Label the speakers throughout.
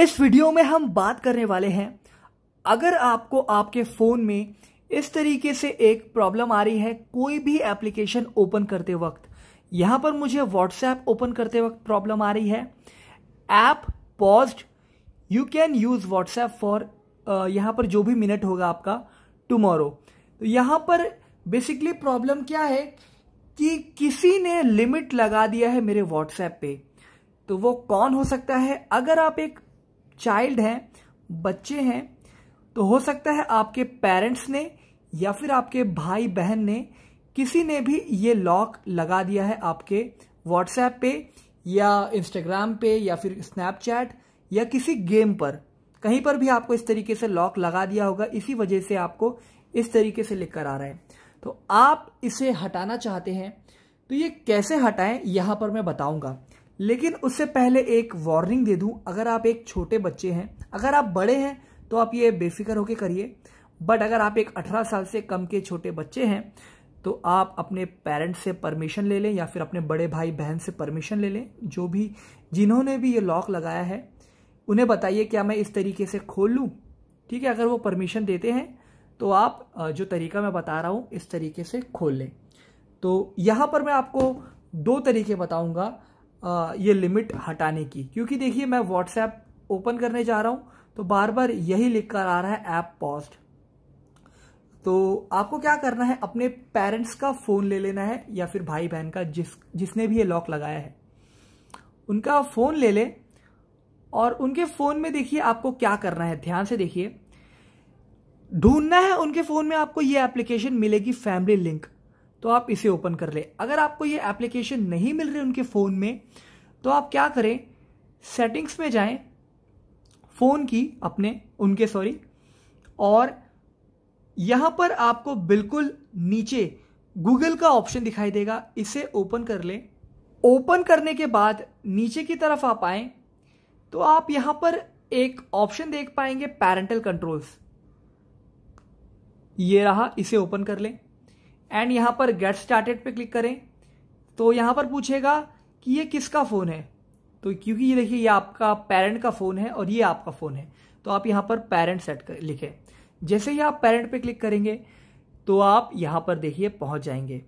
Speaker 1: इस वीडियो में हम बात करने वाले हैं अगर आपको आपके फ़ोन में इस तरीके से एक प्रॉब्लम आ रही है कोई भी एप्लीकेशन ओपन करते वक्त यहां पर मुझे व्हाट्सएप ओपन करते वक्त प्रॉब्लम आ रही है app paused you can use WhatsApp for यहां पर जो भी मिनट होगा आपका टुमारो तो यहां पर बेसिकली प्रॉब्लम क्या है कि किसी ने लिमिट लगा दिया है मेरे व्हाट्सएप पे तो वो कौन हो सकता है अगर आप एक चाइल्ड हैं बच्चे हैं तो हो सकता है आपके पेरेंट्स ने या फिर आपके भाई बहन ने किसी ने भी ये लॉक लगा दिया है आपके व्हाट्सएप पे या इंस्टाग्राम पे या फिर स्नैपचैट या किसी गेम पर कहीं पर भी आपको इस तरीके से लॉक लगा दिया होगा इसी वजह से आपको इस तरीके से लिख कर आ रहा है तो आप इसे हटाना चाहते हैं तो ये कैसे हटाएं यहां पर मैं बताऊंगा लेकिन उससे पहले एक वार्निंग दे दूं अगर आप एक छोटे बच्चे हैं अगर आप बड़े हैं तो आप ये बेफिक्र होकर करिए बट अगर आप एक 18 साल से कम के छोटे बच्चे हैं तो आप अपने पेरेंट्स से परमिशन ले लें या फिर अपने बड़े भाई बहन से परमिशन ले लें जो भी जिन्होंने भी ये लॉक लगाया है उन्हें बताइए क्या मैं इस तरीके से खोल लूँ ठीक है अगर वो परमिशन देते हैं तो आप जो तरीका मैं बता रहा हूँ इस तरीके से खोल लें तो यहाँ पर मैं आपको दो तरीके बताऊँगा ये लिमिट हटाने की क्योंकि देखिए मैं व्हाट्सएप ओपन करने जा रहा हूं तो बार बार यही लिख कर आ रहा है ऐप पॉस्ट तो आपको क्या करना है अपने पेरेंट्स का फ़ोन ले लेना है या फिर भाई बहन का जिस जिसने भी ये लॉक लगाया है उनका फ़ोन ले ले और उनके फ़ोन में देखिए आपको क्या करना है ध्यान से देखिए ढूंढना है उनके फ़ोन में आपको ये एप्लीकेशन मिलेगी फैमिली लिंक तो आप इसे ओपन कर ले अगर आपको ये एप्लीकेशन नहीं मिल रही उनके फ़ोन में तो आप क्या करें सेटिंग्स में जाएं फ़ोन की अपने उनके सॉरी और यहां पर आपको बिल्कुल नीचे गूगल का ऑप्शन दिखाई देगा इसे ओपन कर लें ओपन करने के बाद नीचे की तरफ आप आए तो आप यहां पर एक ऑप्शन देख पाएंगे पेरेंटल कंट्रोल्स ये रहा इसे ओपन कर लें एंड यहां पर गेट स्टार्टेड पे क्लिक करें तो यहां पर पूछेगा कि ये किसका फ़ोन है तो क्योंकि ये देखिए ये आपका पेरेंट का फ़ोन है और ये आपका फ़ोन है तो आप यहां पर पेरेंट सेट कर लिखें जैसे ही आप पेरेंट पे क्लिक करेंगे तो आप यहां पर देखिए पहुंच जाएंगे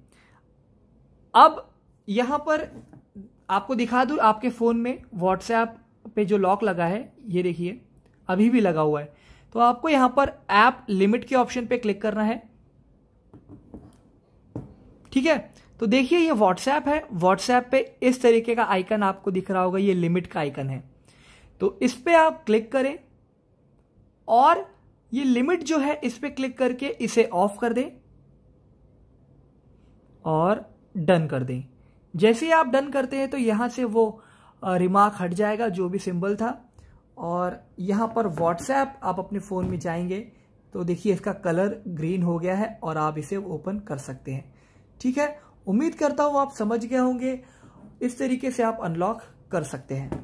Speaker 1: अब यहां पर आपको दिखा दू आपके फ़ोन में व्हाट्सएप पे जो लॉक लगा है ये देखिए अभी भी लगा हुआ है तो आपको यहां पर ऐप लिमिट के ऑप्शन पे क्लिक करना है ठीक है तो देखिए ये व्हाट्सएप है व्हाट्सएप पे इस तरीके का आइकन आपको दिख रहा होगा ये लिमिट का आइकन है तो इस पर आप क्लिक करें और ये लिमिट जो है इस पर क्लिक करके इसे ऑफ कर दें और डन कर दें जैसे ही आप डन करते हैं तो यहां से वो रिमार्क हट जाएगा जो भी सिंबल था और यहां पर व्हाट्सएप आप अपने फ़ोन में जाएंगे तो देखिए इसका कलर ग्रीन हो गया है और आप इसे ओपन कर सकते हैं ठीक है उम्मीद करता हूँ आप समझ गए होंगे इस तरीके से आप अनलॉक कर सकते हैं